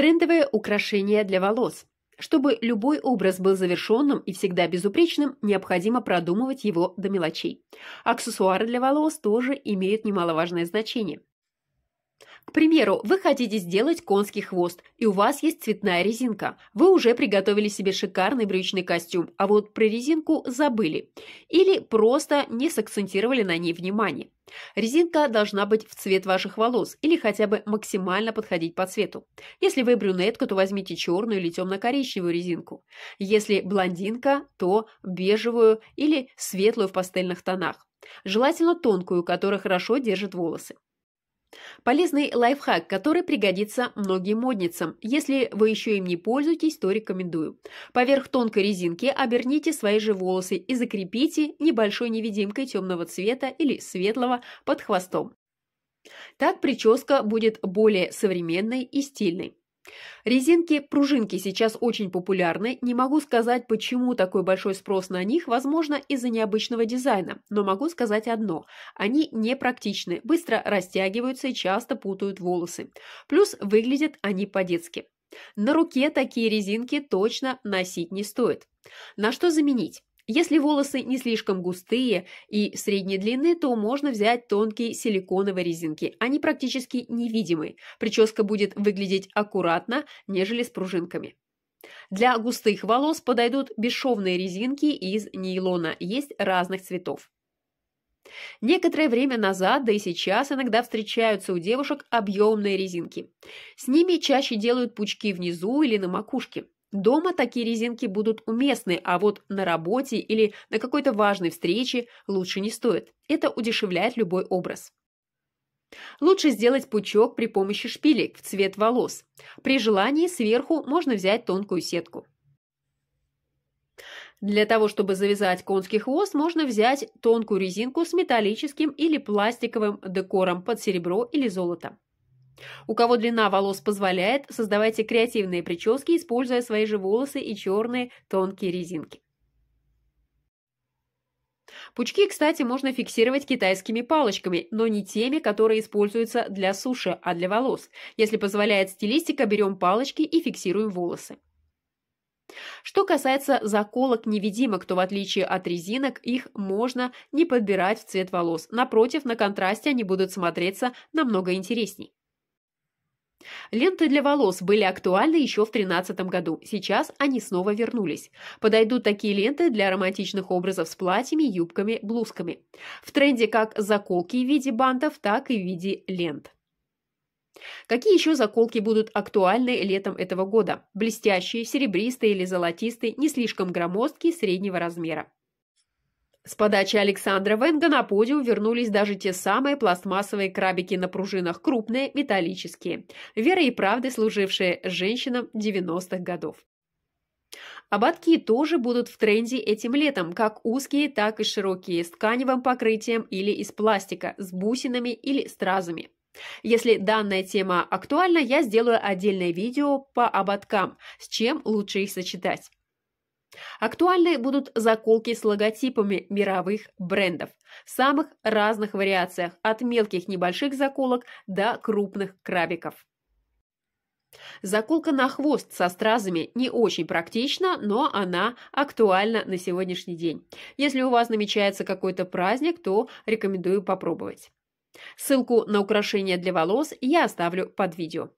Трендовое украшение для волос. Чтобы любой образ был завершенным и всегда безупречным, необходимо продумывать его до мелочей. Аксессуары для волос тоже имеют немаловажное значение. К примеру, вы хотите сделать конский хвост, и у вас есть цветная резинка. Вы уже приготовили себе шикарный брючный костюм, а вот про резинку забыли. Или просто не сакцентировали на ней внимание. Резинка должна быть в цвет ваших волос или хотя бы максимально подходить по цвету. Если вы брюнетка, то возьмите черную или темно-коричневую резинку. Если блондинка, то бежевую или светлую в пастельных тонах. Желательно тонкую, которая хорошо держит волосы. Полезный лайфхак, который пригодится многим модницам. Если вы еще им не пользуетесь, то рекомендую. Поверх тонкой резинки оберните свои же волосы и закрепите небольшой невидимкой темного цвета или светлого под хвостом. Так прическа будет более современной и стильной. Резинки-пружинки сейчас очень популярны, не могу сказать, почему такой большой спрос на них, возможно, из-за необычного дизайна, но могу сказать одно – они непрактичны, быстро растягиваются и часто путают волосы. Плюс выглядят они по-детски. На руке такие резинки точно носить не стоит. На что заменить? Если волосы не слишком густые и средней длины, то можно взять тонкие силиконовые резинки. Они практически невидимы. Прическа будет выглядеть аккуратно, нежели с пружинками. Для густых волос подойдут бесшовные резинки из нейлона. Есть разных цветов. Некоторое время назад, да и сейчас, иногда встречаются у девушек объемные резинки. С ними чаще делают пучки внизу или на макушке. Дома такие резинки будут уместны, а вот на работе или на какой-то важной встрече лучше не стоит. Это удешевляет любой образ. Лучше сделать пучок при помощи шпилек в цвет волос. При желании сверху можно взять тонкую сетку. Для того, чтобы завязать конский хвост, можно взять тонкую резинку с металлическим или пластиковым декором под серебро или золото. У кого длина волос позволяет, создавайте креативные прически, используя свои же волосы и черные тонкие резинки. Пучки, кстати, можно фиксировать китайскими палочками, но не теми, которые используются для суши, а для волос. Если позволяет стилистика, берем палочки и фиксируем волосы. Что касается заколок-невидимок, то в отличие от резинок, их можно не подбирать в цвет волос. Напротив, на контрасте они будут смотреться намного интересней. Ленты для волос были актуальны еще в 13 году, сейчас они снова вернулись. Подойдут такие ленты для романтичных образов с платьями, юбками, блузками. В тренде как заколки в виде бантов, так и в виде лент. Какие еще заколки будут актуальны летом этого года? Блестящие, серебристые или золотистые, не слишком громоздкие, среднего размера. С подачи Александра Венга на подиум вернулись даже те самые пластмассовые крабики на пружинах, крупные, металлические, верой и правдой служившие женщинам 90-х годов. Ободки тоже будут в тренде этим летом, как узкие, так и широкие, с тканевым покрытием или из пластика, с бусинами или стразами. Если данная тема актуальна, я сделаю отдельное видео по ободкам, с чем лучше их сочетать. Актуальны будут заколки с логотипами мировых брендов в самых разных вариациях, от мелких небольших заколок до крупных крабиков. Заколка на хвост со стразами не очень практична, но она актуальна на сегодняшний день. Если у вас намечается какой-то праздник, то рекомендую попробовать. Ссылку на украшения для волос я оставлю под видео.